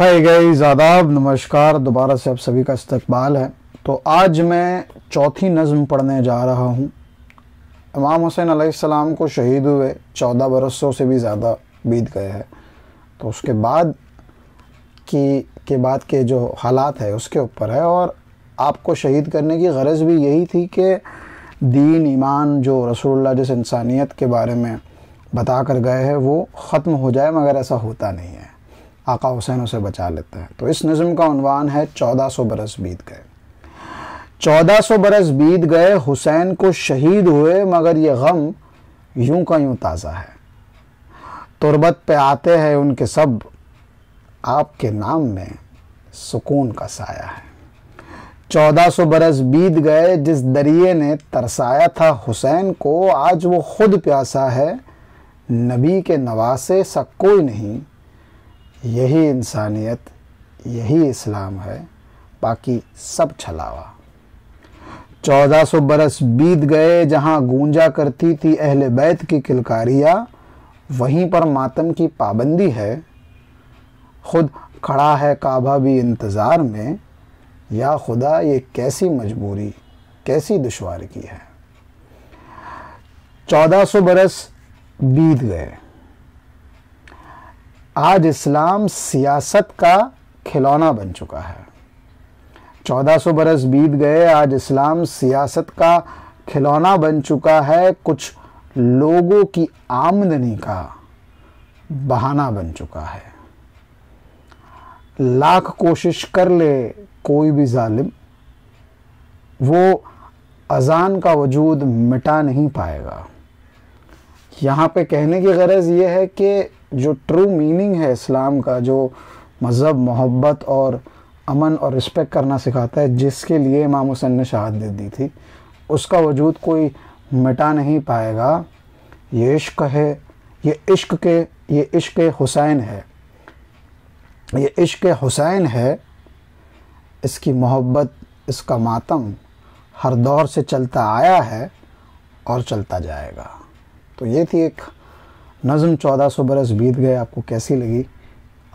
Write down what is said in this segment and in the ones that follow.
hi guys आदाब नमस्कार दोबारा से आप सभी का इस्तकबाल है तो आज मैं चौथी नज़म पढ़ने जा रहा हूँ इमाम हुसैन सलाम को शहीद हुए चौदह बरसों से भी ज़्यादा बीत गए हैं तो उसके बाद की के बाद के जो हालात है उसके ऊपर है और आपको शहीद करने की गरज़ भी यही थी कि दीन ईमान जो रसूलुल्लाह जैसे इंसानियत के बारे में बता कर गए हैं वो ख़त्म हो जाए मगर ऐसा होता नहीं है आका हुसैन उसे बचा लेते हैं तो इस नज़म का अनवान है चौदह सौ बरस बीत गए चौदह सौ बरस बीत गए हुसैन को शहीद हुए मगर ये गम यूं का यूं ताज़ा है तुरबत पे आते हैं उनके सब आपके नाम में सुकून का साया है चौदह सौ बरस बीत गए जिस दरिए ने तरसाया था हुसैन को आज वो खुद प्यासा है नबी के नवासे सा कोई नहीं यही इंसानियत यही इस्लाम है बाकी सब छलावा चौदह सौ बरस बीत गए जहां गूंजा करती थी अहल बैत की किलकारियाँ वहीं पर मातम की पाबंदी है खुद खड़ा है काबा भी इंतज़ार में या खुदा ये कैसी मजबूरी कैसी दुश्वार की है चौदह सौ बरस बीत गए आज इस्लाम सियासत का खिलौना बन चुका है 1400 बरस बीत गए आज इस्लाम सियासत का खिलौना बन चुका है कुछ लोगों की आमदनी का बहाना बन चुका है लाख कोशिश कर ले कोई भी जालिम वो अज़ान का वजूद मिटा नहीं पाएगा यहाँ पे कहने की गरज़ ये है कि जो ट्रू मीनिंग है इस्लाम का जो मज़हब मोहब्बत और अमन और रिस्पेक्ट करना सिखाता है जिसके लिए इमाम हुसैन ने शहादत दी थी उसका वजूद कोई मिटा नहीं पाएगा ये इश्क है ये इश्क के ये इश्क हुसैन है ये इश्क हुसैन है इसकी मोहब्बत इसका मातम हर दौर से चलता आया है और चलता जाएगा तो ये थी एक नज़म चौदह सौ बरस बीत गए आपको कैसी लगी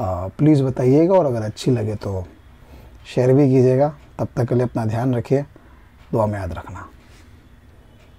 प्लीज़ बताइएगा और अगर अच्छी लगे तो शेयर भी कीजिएगा तब तक के लिए अपना ध्यान रखिए दुआ में याद रखना